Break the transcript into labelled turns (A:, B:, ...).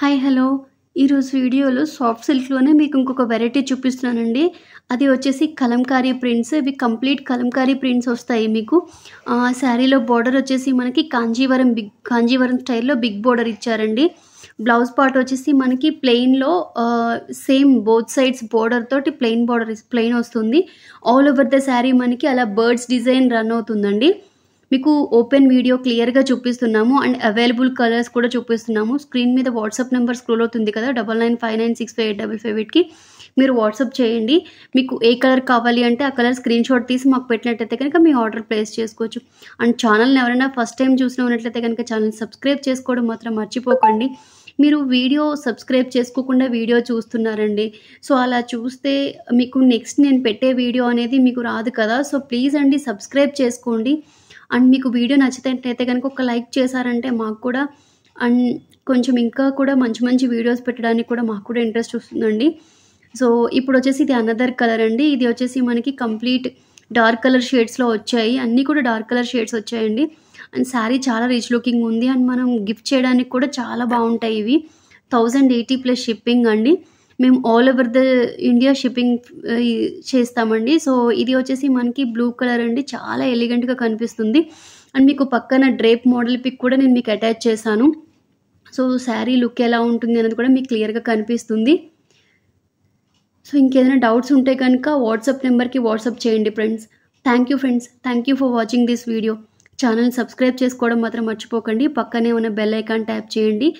A: hi hello ఈరోజు వీడియోలో soft సిల్క్లోనే మీకు ఇంకొక వెరైటీ చూపిస్తున్నానండి అది వచ్చేసి కలంకారీ ప్రింట్స్ ఇవి కంప్లీట్ కలంకారీ ప్రింట్స్ వస్తాయి మీకు శారీలో బార్డర్ వచ్చేసి మనకి కాంజీవరం బిగ్ కాంజీవరం స్టైల్లో బిగ్ బార్డర్ ఇచ్చారండి బ్లౌజ్ పార్ట్ వచ్చేసి మనకి ప్లెయిన్లో సేమ్ బోత్ సైడ్స్ బార్డర్ తోటి ప్లెయిన్ బార్డర్ ప్లెయిన్ వస్తుంది ఆల్ ఓవర్ ద శారీ మనకి అలా బర్డ్స్ డిజైన్ రన్ అవుతుందండి మీకు ఓపెన్ వీడియో క్లియర్గా చూపిస్తున్నాము అండ్ అవైలబుల్ కలర్స్ కూడా చూపిస్తున్నాము స్క్రీన్ మీద వాట్సాప్ నెంబర్ స్క్రోల్ అవుతుంది కదా double nine five nine six five eight double five ఎయిట్కి మీరు వాట్సాప్ చేయండి మీకు ఏ కలర్ కావాలి అంటే ఆ కలర్ స్క్రీన్ షాట్ తీసి మాకు పెట్టినట్టయితే కనుక మీ ఆర్డర్ ప్లేస్ చేసుకోవచ్చు అండ్ ఛానల్ని ఎవరైనా ఫస్ట్ టైం చూసిన ఉన్నట్లయితే కనుక ఛానల్ సబ్స్క్రైబ్ చేసుకోవడం మాత్రం మర్చిపోకండి మీరు వీడియో సబ్స్క్రైబ్ చేసుకోకుండా వీడియో చూస్తున్నారండి సో అలా చూస్తే మీకు నెక్స్ట్ నేను పెట్టే వీడియో అనేది మీకు రాదు కదా సో ప్లీజ్ అండి సబ్స్క్రైబ్ చేసుకోండి అండ్ మీకు వీడియో నచ్చితే కనుక ఒక లైక్ చేశారంటే మాకు కూడా అండ్ కొంచెం ఇంకా కూడా మంచి మంచి వీడియోస్ పెట్టడానికి కూడా మాకు కూడా ఇంట్రెస్ట్ వస్తుందండి సో ఇప్పుడు వచ్చేసి ఇది అనదర్ కలర్ అండి ఇది వచ్చేసి మనకి కంప్లీట్ డార్క్ కలర్ షేడ్స్లో వచ్చాయి అన్నీ కూడా డార్క్ కలర్ షేడ్స్ వచ్చాయండి అండ్ శారీ చాలా రిచ్ లుకింగ్ ఉంది అండ్ మనం గిఫ్ట్ చేయడానికి కూడా చాలా బాగుంటాయి ఇవి థౌజండ్ ఎయిటీ ప్లస్ షిప్పింగ్ అండి మేము all over the India shipping చేస్తామండి సో ఇది వచ్చేసి మనకి బ్లూ కలర్ అండి చాలా ఎలిగెంట్గా కనిపిస్తుంది అండ్ మీకు పక్కన డ్రేప్ మోడల్ పిక్ కూడా నేను మీకు అటాచ్ చేశాను సో శారీ లుక్ ఎలా ఉంటుంది అనేది కూడా మీకు క్లియర్గా కనిపిస్తుంది సో ఇంకేదైనా డౌట్స్ ఉంటే కనుక వాట్సాప్ నెంబర్కి వాట్సాప్ చేయండి friends thank you friends thank you for watching this video channel subscribe చేసుకోవడం మాత్రం మర్చిపోకండి పక్కనే ఉన్న బెల్ ఐకాన్ ట్యాప్ చేయండి